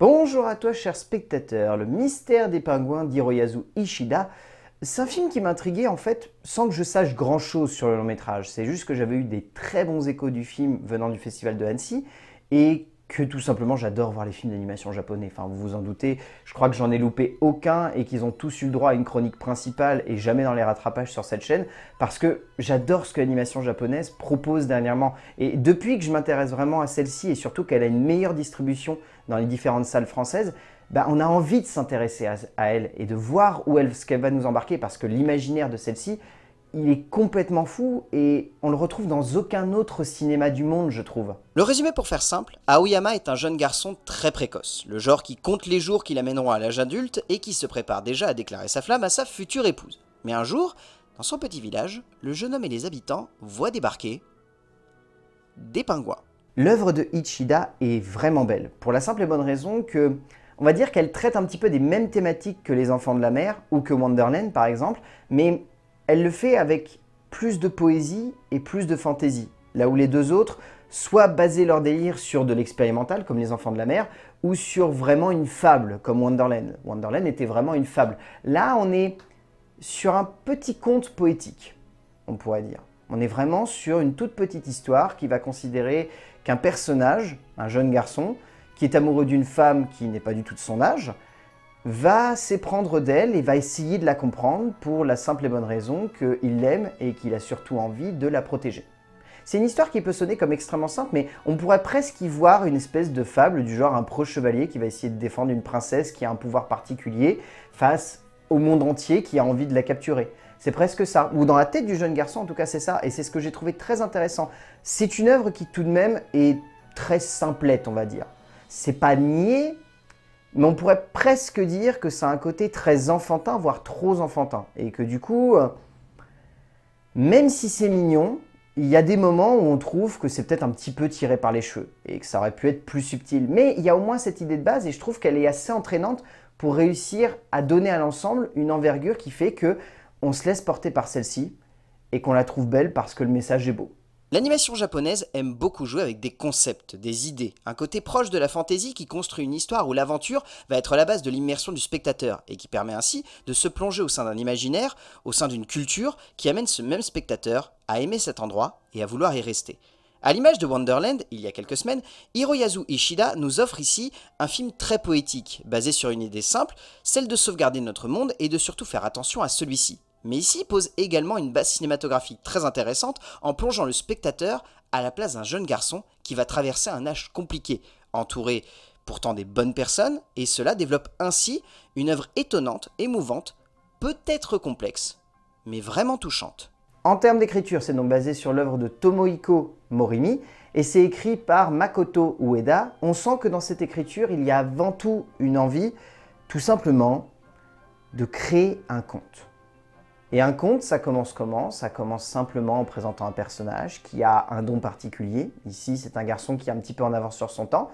Bonjour à toi, cher spectateur. Le mystère des pingouins d'Hiroyazu Ishida, c'est un film qui m'intriguait en fait sans que je sache grand chose sur le long métrage. C'est juste que j'avais eu des très bons échos du film venant du festival de Annecy et que tout simplement j'adore voir les films d'animation japonais. Enfin, vous vous en doutez, je crois que j'en ai loupé aucun et qu'ils ont tous eu le droit à une chronique principale et jamais dans les rattrapages sur cette chaîne parce que j'adore ce que l'animation japonaise propose dernièrement. Et depuis que je m'intéresse vraiment à celle-ci et surtout qu'elle a une meilleure distribution dans les différentes salles françaises, bah, on a envie de s'intéresser à, elle et de voir où elle, ce qu'elle va nous embarquer parce que l'imaginaire de celle-ci, il est complètement fou et on le retrouve dans aucun autre cinéma du monde, je trouve. Le résumé pour faire simple, Aoyama est un jeune garçon très précoce, le genre qui compte les jours qui l'amèneront à l'âge adulte et qui se prépare déjà à déclarer sa flamme à sa future épouse. Mais un jour, dans son petit village, le jeune homme et les habitants voient débarquer des pingouins. L'œuvre de Ichida est vraiment belle, pour la simple et bonne raison que on va dire qu'elle traite un petit peu des mêmes thématiques que Les Enfants de la Mer ou que Wonderland par exemple, mais elle le fait avec plus de poésie et plus de fantaisie, là où les deux autres soit basaient leur délire sur de l'expérimental, comme Les Enfants de la Mer, ou sur vraiment une fable, comme Wonderland. Wonderland était vraiment une fable. Là, on est sur un petit conte poétique, on pourrait dire. On est vraiment sur une toute petite histoire qui va considérer qu'un personnage, un jeune garçon, qui est amoureux d'une femme qui n'est pas du tout de son âge, va s'éprendre d'elle et va essayer de la comprendre pour la simple et bonne raison qu'il l'aime et qu'il a surtout envie de la protéger. C'est une histoire qui peut sonner comme extrêmement simple, mais on pourrait presque y voir une espèce de fable du genre un proche chevalier qui va essayer de défendre une princesse qui a un pouvoir particulier face au monde entier qui a envie de la capturer. C'est presque ça, ou dans la tête du jeune garçon en tout cas c'est ça, et c'est ce que j'ai trouvé très intéressant. C'est une œuvre qui tout de même est très simplette on va dire. C'est pas nier, mais on pourrait presque dire que ça a un côté très enfantin, voire trop enfantin. Et que du coup, euh, même si c'est mignon, il y a des moments où on trouve que c'est peut-être un petit peu tiré par les cheveux et que ça aurait pu être plus subtil. Mais il y a au moins cette idée de base et je trouve qu'elle est assez entraînante pour réussir à donner à l'ensemble une envergure qui fait que on se laisse porter par celle-ci et qu'on la trouve belle parce que le message est beau. L'animation japonaise aime beaucoup jouer avec des concepts, des idées, un côté proche de la fantaisie qui construit une histoire où l'aventure va être la base de l'immersion du spectateur et qui permet ainsi de se plonger au sein d'un imaginaire, au sein d'une culture qui amène ce même spectateur à aimer cet endroit et à vouloir y rester. À l'image de Wonderland, il y a quelques semaines, Hiroyazu Ishida nous offre ici un film très poétique, basé sur une idée simple, celle de sauvegarder notre monde et de surtout faire attention à celui-ci, mais ici pose également une base cinématographique très intéressante en plongeant le spectateur à la place d'un jeune garçon qui va traverser un âge compliqué, entouré pourtant des bonnes personnes, et cela développe ainsi une œuvre étonnante, émouvante, peut-être complexe, mais vraiment touchante. En termes d'écriture, c'est donc basé sur l'œuvre de Tomohiko Morimi, et c'est écrit par Makoto Ueda. On sent que dans cette écriture, il y a avant tout une envie, tout simplement, de créer un conte. Et un conte, ça commence comment Ça commence simplement en présentant un personnage qui a un don particulier. Ici, c'est un garçon qui est un petit peu en avance sur son temps,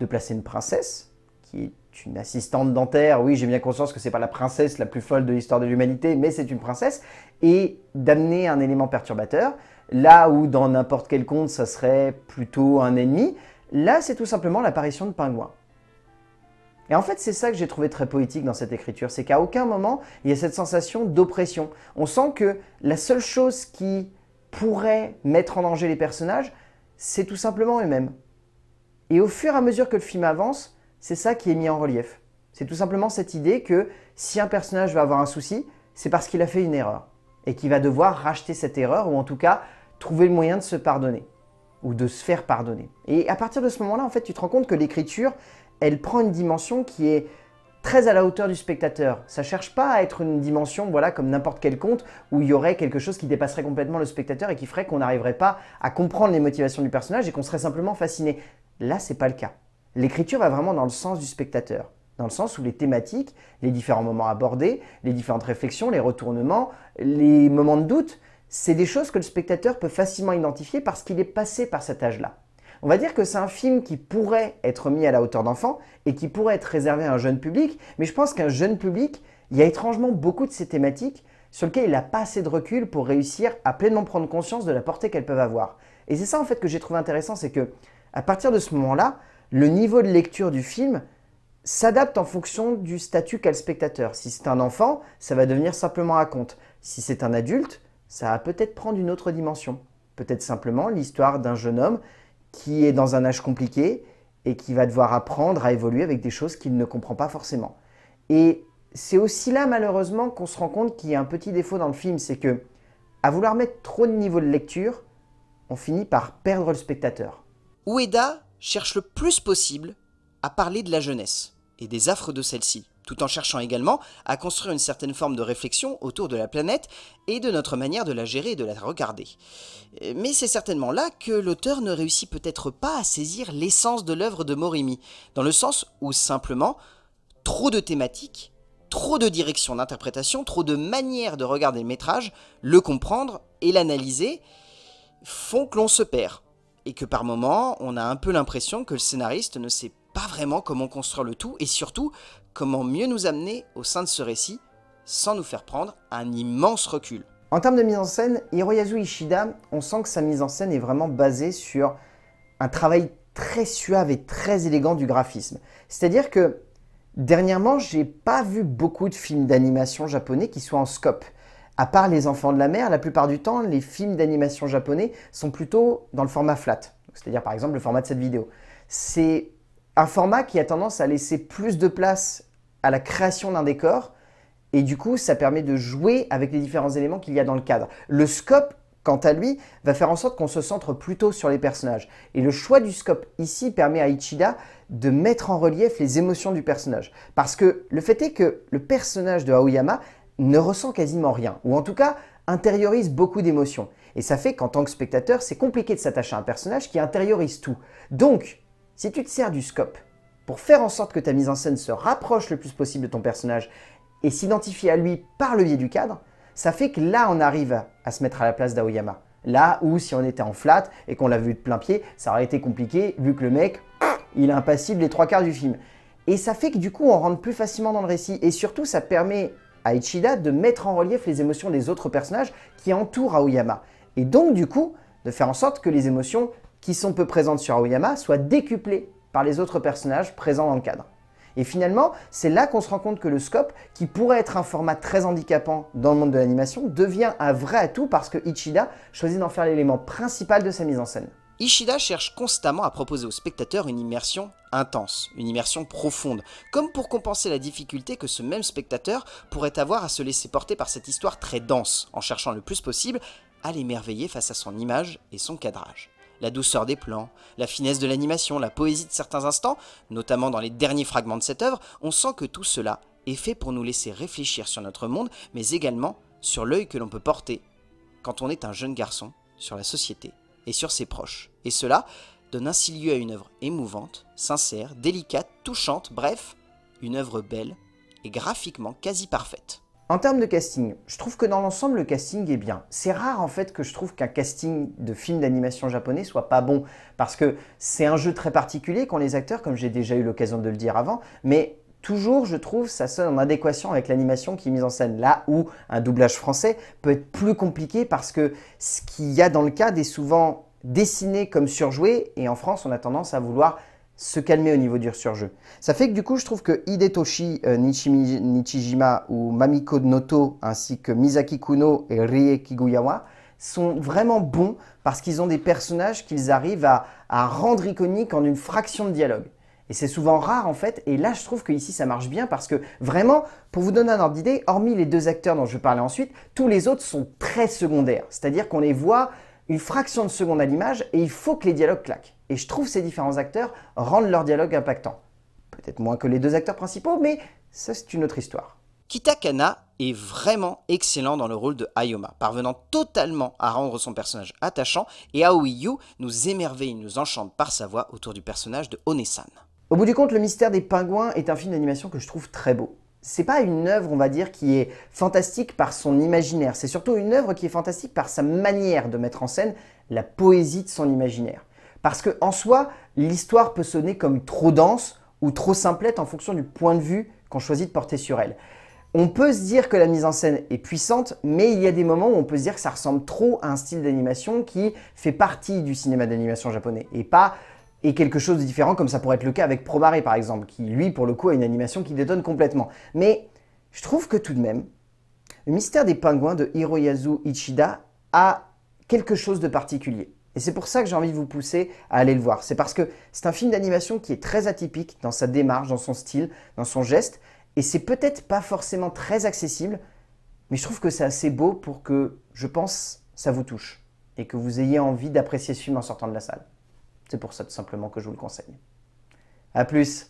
de placer une princesse, qui est une assistante dentaire. Oui, j'ai bien conscience que c'est pas la princesse la plus folle de l'histoire de l'humanité, mais c'est une princesse. Et d'amener un élément perturbateur, là où dans n'importe quel conte, ça serait plutôt un ennemi. Là, c'est tout simplement l'apparition de pingouins. Et en fait, c'est ça que j'ai trouvé très poétique dans cette écriture, c'est qu'à aucun moment, il y a cette sensation d'oppression. On sent que la seule chose qui pourrait mettre en danger les personnages, c'est tout simplement eux-mêmes. Et au fur et à mesure que le film avance, c'est ça qui est mis en relief. C'est tout simplement cette idée que si un personnage va avoir un souci, c'est parce qu'il a fait une erreur, et qu'il va devoir racheter cette erreur, ou en tout cas, trouver le moyen de se pardonner, ou de se faire pardonner. Et à partir de ce moment-là, en fait, tu te rends compte que l'écriture, elle prend une dimension qui est très à la hauteur du spectateur. Ça cherche pas à être une dimension, voilà, comme n'importe quel conte, où il y aurait quelque chose qui dépasserait complètement le spectateur et qui ferait qu'on n'arriverait pas à comprendre les motivations du personnage et qu'on serait simplement fasciné. Là, n'est pas le cas. L'écriture va vraiment dans le sens du spectateur, dans le sens où les thématiques, les différents moments abordés, les différentes réflexions, les retournements, les moments de doute, c'est des choses que le spectateur peut facilement identifier parce qu'il est passé par cet âge-là. On va dire que c'est un film qui pourrait être mis à la hauteur d'enfant et qui pourrait être réservé à un jeune public, mais je pense qu'un jeune public, il y a étrangement beaucoup de ces thématiques sur lesquelles il n'a pas assez de recul pour réussir à pleinement prendre conscience de la portée qu'elles peuvent avoir. Et c'est ça en fait que j'ai trouvé intéressant, c'est que à partir de ce moment-là, le niveau de lecture du film s'adapte en fonction du statut qu'a le spectateur. Si c'est un enfant, ça va devenir simplement un conte. Si c'est un adulte, ça va peut-être prendre une autre dimension. Peut-être simplement l'histoire d'un jeune homme qui est dans un âge compliqué et qui va devoir apprendre à évoluer avec des choses qu'il ne comprend pas forcément. Et c'est aussi là, malheureusement, qu'on se rend compte qu'il y a un petit défaut dans le film, c'est que, à vouloir mettre trop de niveau de lecture, on finit par perdre le spectateur. Ueda cherche le plus possible à parler de la jeunesse et des affres de celle-ci tout en cherchant également à construire une certaine forme de réflexion autour de la planète et de notre manière de la gérer et de la regarder. Euh, mais c'est certainement là que l'auteur ne réussit peut-être pas à saisir l'essence de l'œuvre de Morimi, dans le sens où simplement, trop de thématiques, trop de directions d'interprétation, trop de manières de regarder le métrage, le comprendre et l'analyser, font que l'on se perd, et que par moments, on a un peu l'impression que le scénariste ne sait pas vraiment comment construire le tout, et surtout comment mieux nous amener au sein de ce récit sans nous faire prendre un immense recul. En termes de mise en scène, Hiroyazu Ishida, on sent que sa mise en scène est vraiment basée sur un travail très suave et très élégant du graphisme. C'est-à-dire que dernièrement, j'ai pas vu beaucoup de films d'animation japonais qui soient en scope. À part Les Enfants de la Mer, la plupart du temps, les films d'animation japonais sont plutôt dans le format flat, c'est-à-dire par exemple le format de cette vidéo. C'est un format qui a tendance à laisser plus de place à la création d'un décor. Et du coup, ça permet de jouer avec les différents éléments qu'il y a dans le cadre. Le scope, quant à lui, va faire en sorte qu'on se centre plutôt sur les personnages. Et le choix du scope ici permet à Ichida de mettre en relief les émotions du personnage. Parce que le fait est que le personnage de Aoyama ne ressent quasiment rien, ou en tout cas intériorise beaucoup d'émotions. Et ça fait qu'en tant que spectateur, c'est compliqué de s'attacher à un personnage qui intériorise tout. Donc, si tu te sers du scope, pour faire en sorte que ta mise en scène se rapproche le plus possible de ton personnage et s'identifie à lui par le biais du cadre, ça fait que là on arrive à se mettre à la place d'Aoyama. Là où si on était en flat et qu'on l'a vu de plein pied, ça aurait été compliqué vu que le mec, il est impassible les trois quarts du film. Et ça fait que du coup on rentre plus facilement dans le récit et surtout ça permet à Ichida de mettre en relief les émotions des autres personnages qui entourent Aoyama. Et donc du coup de faire en sorte que les émotions qui sont peu présentes sur Aoyama soient décuplées les autres personnages présents dans le cadre. Et finalement, c'est là qu'on se rend compte que le scope, qui pourrait être un format très handicapant dans le monde de l'animation, devient un vrai atout parce que Ichida choisit d'en faire l'élément principal de sa mise en scène. Ichida cherche constamment à proposer au spectateur une immersion intense, une immersion profonde, comme pour compenser la difficulté que ce même spectateur pourrait avoir à se laisser porter par cette histoire très dense, en cherchant le plus possible à l'émerveiller face à son image et son cadrage la douceur des plans, la finesse de l'animation, la poésie de certains instants, notamment dans les derniers fragments de cette œuvre, on sent que tout cela est fait pour nous laisser réfléchir sur notre monde, mais également sur l'œil que l'on peut porter quand on est un jeune garçon sur la société et sur ses proches. Et cela donne ainsi lieu à une œuvre émouvante, sincère, délicate, touchante, bref, une œuvre belle et graphiquement quasi parfaite. En termes de casting, je trouve que dans l'ensemble, le casting est bien. C'est rare en fait que je trouve qu'un casting de film d'animation japonais soit pas bon, parce que c'est un jeu très particulier qu'ont les acteurs, comme j'ai déjà eu l'occasion de le dire avant, mais toujours, je trouve, ça sonne en adéquation avec l'animation qui est mise en scène. Là où un doublage français peut être plus compliqué parce que ce qu'il y a dans le cadre est souvent dessiné comme surjoué, et en France, on a tendance à vouloir se calmer au niveau du sur-jeu. Ça fait que du coup, je trouve que Hidetoshi euh, Nichijima ou Mamiko Noto, ainsi que Misaki Kuno et Rie Kiguyawa, sont vraiment bons parce qu'ils ont des personnages qu'ils arrivent à, à rendre iconiques en une fraction de dialogue. Et c'est souvent rare en fait. Et là, je trouve que ici, ça marche bien parce que vraiment, pour vous donner un ordre d'idée, hormis les deux acteurs dont je parlais ensuite, tous les autres sont très secondaires. C'est-à-dire qu'on les voit une fraction de seconde à l'image et il faut que les dialogues claquent. Et je trouve ces différents acteurs rendent leur dialogue impactants. Peut-être moins que les deux acteurs principaux, mais ça c'est une autre histoire. Kitakana est vraiment excellent dans le rôle de Ayoma, parvenant totalement à rendre son personnage attachant et Aoiyu nous émerveille, et nous enchante par sa voix autour du personnage de Onesan. Au bout du compte, Le Mystère des Pingouins est un film d'animation que je trouve très beau c'est pas une œuvre, on va dire, qui est fantastique par son imaginaire. C'est surtout une œuvre qui est fantastique par sa manière de mettre en scène la poésie de son imaginaire. Parce que en soi, l'histoire peut sonner comme trop dense ou trop simplette en fonction du point de vue qu'on choisit de porter sur elle. On peut se dire que la mise en scène est puissante, mais il y a des moments où on peut se dire que ça ressemble trop à un style d'animation qui fait partie du cinéma d'animation japonais et pas et quelque chose de différent, comme ça pourrait être le cas avec Promare par exemple, qui lui, pour le coup, a une animation qui détonne complètement. Mais je trouve que tout de même, le mystère des pingouins de Hiroyazu Ichida a quelque chose de particulier. Et c'est pour ça que j'ai envie de vous pousser à aller le voir. C'est parce que c'est un film d'animation qui est très atypique dans sa démarche, dans son style, dans son geste, et c'est peut-être pas forcément très accessible, mais je trouve que c'est assez beau pour que, je pense, ça vous touche et que vous ayez envie d'apprécier ce film en sortant de la salle. C'est pour ça tout simplement que je vous le conseille. A plus